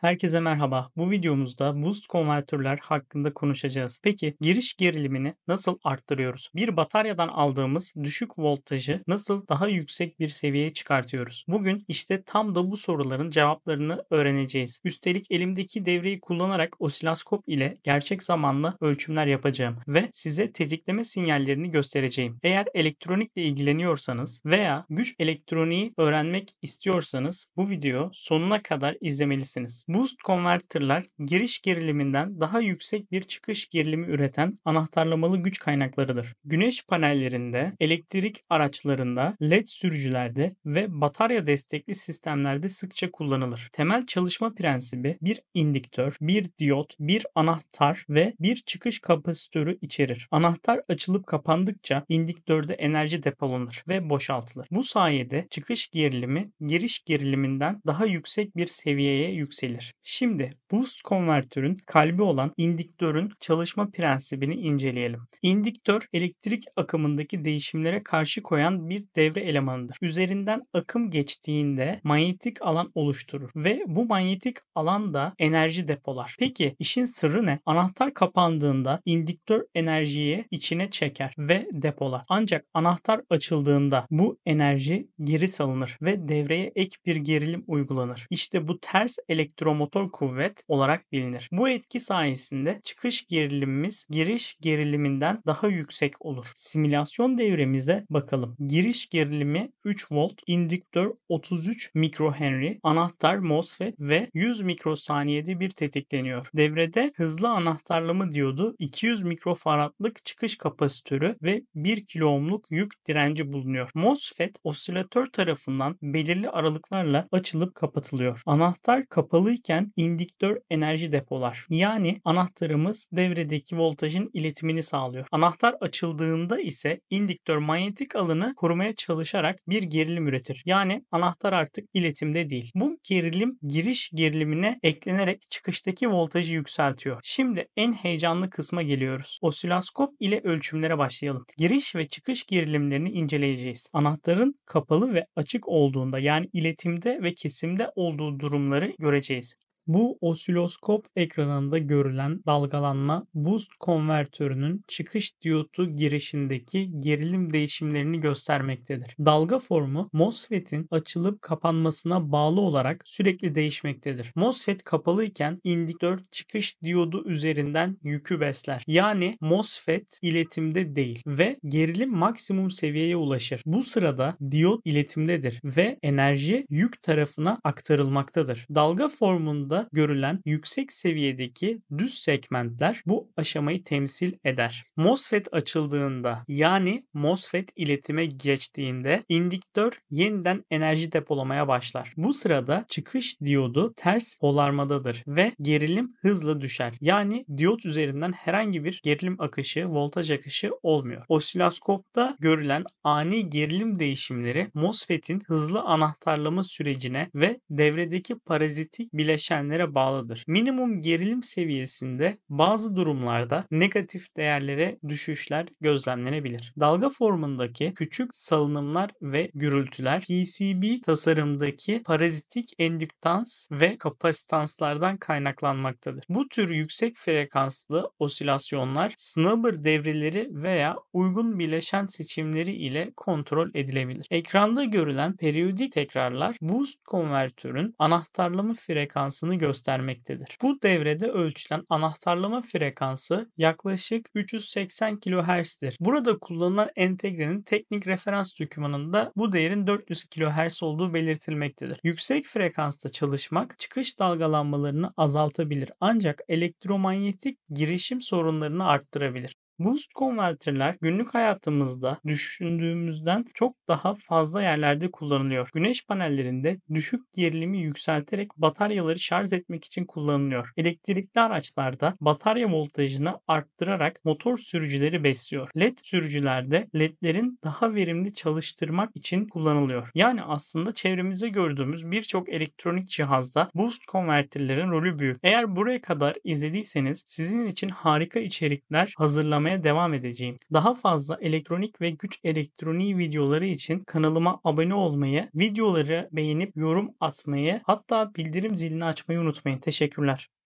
Herkese merhaba. Bu videomuzda boost konvertörler hakkında konuşacağız. Peki giriş gerilimini nasıl arttırıyoruz? Bir bataryadan aldığımız düşük voltajı nasıl daha yüksek bir seviyeye çıkartıyoruz? Bugün işte tam da bu soruların cevaplarını öğreneceğiz. Üstelik elimdeki devreyi kullanarak osiloskop ile gerçek zamanlı ölçümler yapacağım ve size tetikleme sinyallerini göstereceğim. Eğer elektronikle ilgileniyorsanız veya güç elektroniği öğrenmek istiyorsanız bu video sonuna kadar izlemelisiniz. Boost konvertörler giriş geriliminden daha yüksek bir çıkış gerilimi üreten anahtarlamalı güç kaynaklarıdır. Güneş panellerinde, elektrik araçlarında, led sürücülerde ve batarya destekli sistemlerde sıkça kullanılır. Temel çalışma prensibi bir indiktör, bir diyot, bir anahtar ve bir çıkış kapasitörü içerir. Anahtar açılıp kapandıkça indiktörde enerji depolanır ve boşaltılır. Bu sayede çıkış gerilimi giriş geriliminden daha yüksek bir seviyeye yükselir olabilir. Şimdi boost konvertörün kalbi olan indiktörün çalışma prensibini inceleyelim. İndiktör elektrik akımındaki değişimlere karşı koyan bir devre elemanıdır. Üzerinden akım geçtiğinde manyetik alan oluşturur ve bu manyetik alan da enerji depolar. Peki işin sırrı ne? Anahtar kapandığında indiktör enerjiyi içine çeker ve depolar. Ancak anahtar açıldığında bu enerji geri salınır ve devreye ek bir gerilim uygulanır. İşte bu ters elektron elektromotor kuvvet olarak bilinir. Bu etki sayesinde çıkış gerilimimiz giriş geriliminden daha yüksek olur. Simülasyon devremize bakalım. Giriş gerilimi 3 volt, indüktör 33 mikrohenry, anahtar MOSFET ve 100 mikrosaniyede bir tetikleniyor. Devrede hızlı anahtarlama diyodu 200 mikrofaradlık çıkış kapasitörü ve 1 kilo ohmluk yük direnci bulunuyor. MOSFET osilatör tarafından belirli aralıklarla açılıp kapatılıyor. Anahtar kapalı aktifken indiktör enerji depolar. Yani anahtarımız devredeki voltajın iletimini sağlıyor. Anahtar açıldığında ise indiktör manyetik alanı korumaya çalışarak bir gerilim üretir. Yani anahtar artık iletimde değil. Bu gerilim giriş gerilimine eklenerek çıkıştaki voltajı yükseltiyor. Şimdi en heyecanlı kısma geliyoruz. Osiloskop ile ölçümlere başlayalım. Giriş ve çıkış gerilimlerini inceleyeceğiz. Anahtarın kapalı ve açık olduğunda yani iletimde ve kesimde olduğu durumları göreceğiz. Bu osiloskop ekranında görülen dalgalanma boost konvertörünün çıkış diyotu girişindeki gerilim değişimlerini göstermektedir. Dalga formu MOSFET'in açılıp kapanmasına bağlı olarak sürekli değişmektedir. MOSFET kapalı iken indikatör çıkış diyodu üzerinden yükü besler. Yani MOSFET iletimde değil ve gerilim maksimum seviyeye ulaşır. Bu sırada diyot iletimdedir ve enerji yük tarafına aktarılmaktadır. Dalga formunda tabloda görülen yüksek seviyedeki düz segmentler bu aşamayı temsil eder. MOSFET açıldığında yani MOSFET iletime geçtiğinde indiktör yeniden enerji depolamaya başlar. Bu sırada çıkış diyodu ters polarmadadır ve gerilim hızla düşer. Yani diyot üzerinden herhangi bir gerilim akışı, voltaj akışı olmuyor. Osiloskopta görülen ani gerilim değişimleri MOSFET'in hızlı anahtarlama sürecine ve devredeki parazitik bileşen etkenlere bağlıdır. Minimum gerilim seviyesinde bazı durumlarda negatif değerlere düşüşler gözlemlenebilir. Dalga formundaki küçük salınımlar ve gürültüler PCB tasarımdaki parazitik endüktans ve kapasitanslardan kaynaklanmaktadır. Bu tür yüksek frekanslı osilasyonlar snubber devreleri veya uygun bileşen seçimleri ile kontrol edilebilir. Ekranda görülen periyodik tekrarlar boost konvertörün anahtarlama frekansını göstermektedir. Bu devrede ölçülen anahtarlama frekansı yaklaşık 380 kHz'dir. Burada kullanılan entegrenin teknik referans dokümanında bu değerin 400 kHz olduğu belirtilmektedir. Yüksek frekansta çalışmak çıkış dalgalanmalarını azaltabilir ancak elektromanyetik girişim sorunlarını arttırabilir. Boost konvertörler günlük hayatımızda düşündüğümüzden çok daha fazla yerlerde kullanılıyor. Güneş panellerinde düşük gerilimi yükselterek bataryaları şarj etmek için kullanılıyor. Elektrikli araçlarda batarya voltajını arttırarak motor sürücüleri besliyor. LED sürücülerde LED'lerin daha verimli çalıştırmak için kullanılıyor. Yani aslında çevremizde gördüğümüz birçok elektronik cihazda boost konvertörlerin rolü büyük. Eğer buraya kadar izlediyseniz sizin için harika içerikler hazırlamaya hazırlamaya devam edeceğim. Daha fazla elektronik ve güç elektroniği videoları için kanalıma abone olmayı, videoları beğenip yorum atmayı hatta bildirim zilini açmayı unutmayın. Teşekkürler.